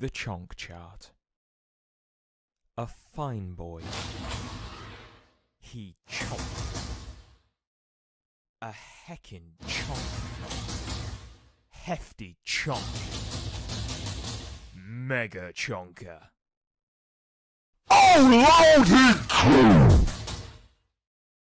The Chonk Chart. A fine boy. He chonked. A heckin' chonk. Hefty chonk. Mega chonker. Oh lord, he